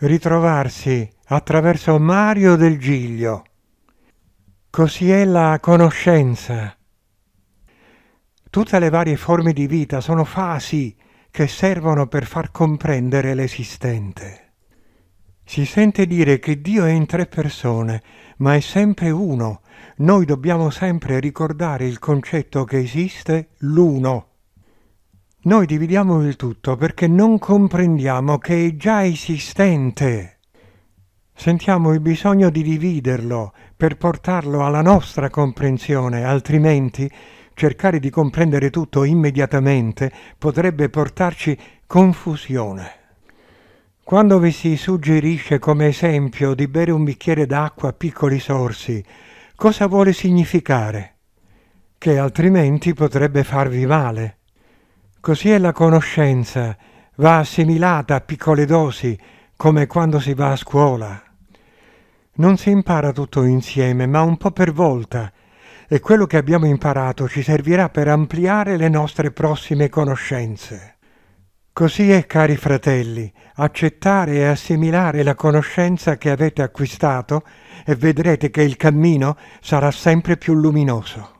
ritrovarsi attraverso Mario del Giglio. Così è la conoscenza. Tutte le varie forme di vita sono fasi che servono per far comprendere l'esistente. Si sente dire che Dio è in tre persone, ma è sempre uno. Noi dobbiamo sempre ricordare il concetto che esiste l'uno. Noi dividiamo il tutto perché non comprendiamo che è già esistente. Sentiamo il bisogno di dividerlo per portarlo alla nostra comprensione, altrimenti cercare di comprendere tutto immediatamente potrebbe portarci confusione. Quando vi si suggerisce come esempio di bere un bicchiere d'acqua a piccoli sorsi, cosa vuole significare? Che altrimenti potrebbe farvi male. Così è la conoscenza, va assimilata a piccole dosi, come quando si va a scuola. Non si impara tutto insieme, ma un po' per volta, e quello che abbiamo imparato ci servirà per ampliare le nostre prossime conoscenze. Così è, cari fratelli, accettare e assimilare la conoscenza che avete acquistato e vedrete che il cammino sarà sempre più luminoso.